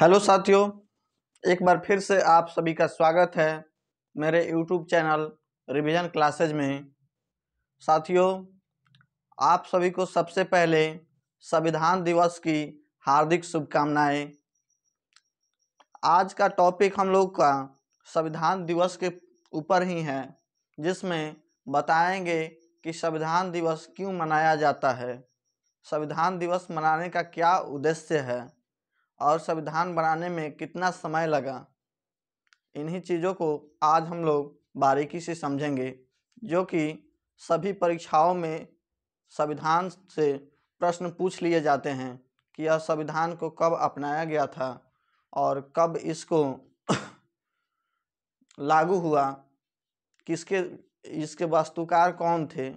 hello साथियों एक बार फिर से आप सभी का स्वागत है मेरे यूट्यूब चैनल रिवीजन क्लासेज में साथियों आप सभी को सबसे पहले संविधान दिवस की हार्दिक शुभकामनाएं आज का टॉपिक हम लोग का संविधान दिवस के ऊपर ही है जिसमें बताएंगे कि संविधान दिवस क्यों मनाया जाता है संविधान दिवस मनाने का क्या उद्देश्य है और संविधान बनाने में कितना समय लगा इन्हीं चीज़ों को आज हम लोग बारीकी से समझेंगे जो कि सभी परीक्षाओं में संविधान से प्रश्न पूछ लिए जाते हैं कि यह संविधान को कब अपनाया गया था और कब इसको लागू हुआ किसके इसके वास्तुकार कौन थे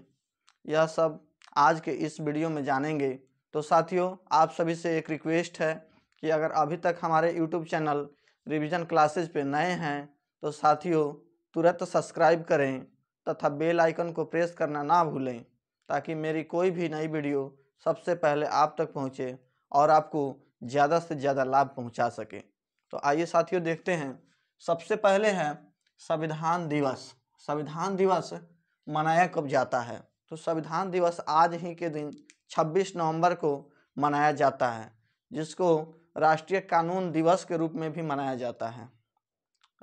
यह सब आज के इस वीडियो में जानेंगे तो साथियों आप सभी से एक रिक्वेस्ट है कि अगर अभी तक हमारे यूट्यूब चैनल रिवीजन क्लासेज पे नए हैं तो साथियों तुरंत सब्सक्राइब करें तथा बेल आइकन को प्रेस करना ना भूलें ताकि मेरी कोई भी नई वीडियो सबसे पहले आप तक पहुँचे और आपको ज़्यादा से ज़्यादा लाभ पहुँचा सके तो आइए साथियों देखते हैं सबसे पहले है संविधान दिवस संविधान दिवस मनाया कब जाता है तो संविधान दिवस आज ही के दिन 26 नवंबर को मनाया जाता है जिसको राष्ट्रीय कानून दिवस के रूप में भी मनाया जाता है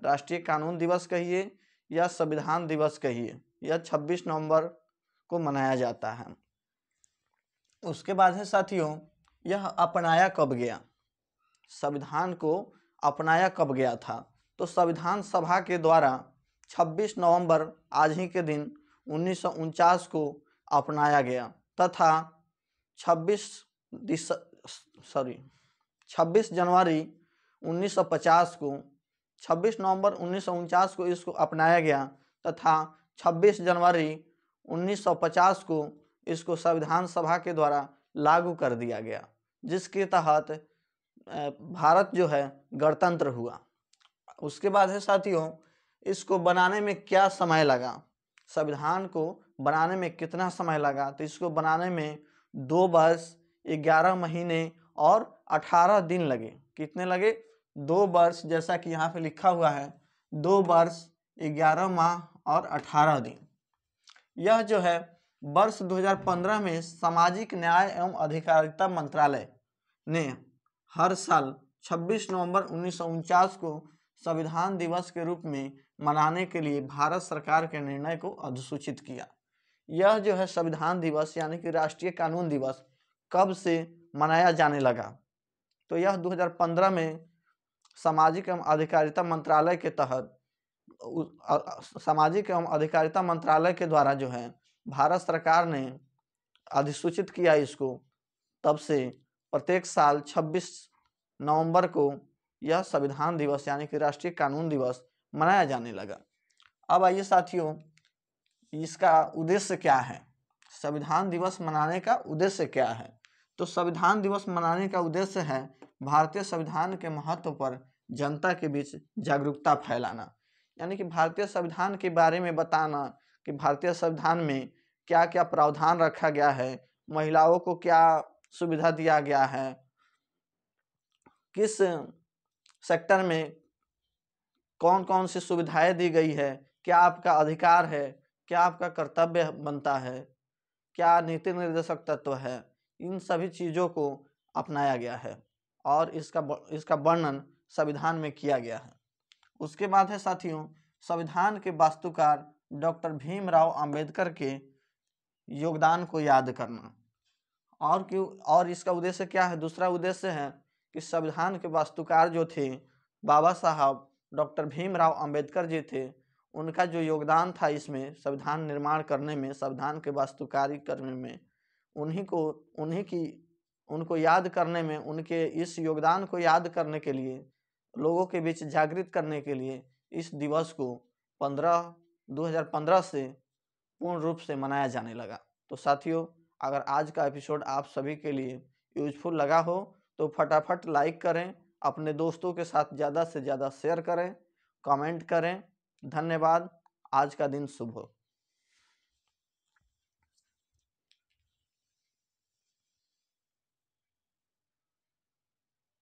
राष्ट्रीय कानून दिवस कहिए या संविधान दिवस कहिए या 26 नवंबर को मनाया जाता है उसके बाद है साथियों यह अपनाया कब गया संविधान को अपनाया कब गया था तो संविधान सभा के द्वारा 26 नवंबर आज ही के दिन उन्नीस को अपनाया गया तथा 26 दिस सॉरी 26 जनवरी 1950 को 26 नवंबर उन्नीस को इसको अपनाया गया तथा 26 जनवरी 1950 को इसको संविधान सभा के द्वारा लागू कर दिया गया जिसके तहत भारत जो है गणतंत्र हुआ उसके बाद है साथियों इसको बनाने में क्या समय लगा संविधान को बनाने में कितना समय लगा तो इसको बनाने में दो वर्ष ग्यारह महीने और 18 दिन लगे कितने लगे दो वर्ष जैसा कि यहाँ पे लिखा हुआ है दो वर्ष ग्यारह माह और 18 दिन यह जो है वर्ष 2015 में सामाजिक न्याय एवं अधिकारिता मंत्रालय ने हर साल 26 नवंबर उन्नीस को संविधान दिवस के रूप में मनाने के लिए भारत सरकार के निर्णय को अधिसूचित किया यह जो है संविधान दिवस यानी कि राष्ट्रीय कानून दिवस कब से मनाया जाने लगा तो यह 2015 में सामाजिक एवं अधिकारिता मंत्रालय के तहत सामाजिक एवं अधिकारिता मंत्रालय के द्वारा जो है भारत सरकार ने अधिसूचित किया इसको तब से प्रत्येक साल 26 नवंबर को यह संविधान दिवस यानी कि राष्ट्रीय कानून दिवस मनाया जाने लगा अब आइए साथियों इसका उद्देश्य क्या है संविधान दिवस मनाने का उद्देश्य क्या है तो संविधान दिवस मनाने का उद्देश्य है भारतीय संविधान के महत्व पर जनता के बीच जागरूकता फैलाना यानी कि भारतीय संविधान के बारे में बताना कि भारतीय संविधान में क्या क्या प्रावधान रखा गया है महिलाओं को क्या सुविधा दिया गया है किस सेक्टर में कौन कौन सी सुविधाएं दी गई है क्या आपका अधिकार है क्या आपका कर्तव्य बनता है क्या नीति निर्देशक तत्व है इन सभी चीज़ों को अपनाया गया है और इसका इसका वर्णन संविधान में किया गया है उसके बाद है साथियों संविधान के वास्तुकार डॉक्टर भीमराव अंबेडकर के योगदान को याद करना और क्यों और इसका उद्देश्य क्या है दूसरा उद्देश्य है कि संविधान के वास्तुकार जो थे बाबा साहब डॉक्टर भीमराव अंबेडकर जी थे उनका जो योगदान था इसमें संविधान निर्माण करने में संविधान के वास्तुकारी करने में उन्हीं को उन्हीं की उनको याद करने में उनके इस योगदान को याद करने के लिए लोगों के बीच जागृत करने के लिए इस दिवस को 15 2015 से पूर्ण रूप से मनाया जाने लगा तो साथियों अगर आज का एपिसोड आप सभी के लिए यूजफुल लगा हो तो फटाफट लाइक करें अपने दोस्तों के साथ ज़्यादा से ज़्यादा शेयर करें कमेंट करें धन्यवाद आज का दिन शुभ हो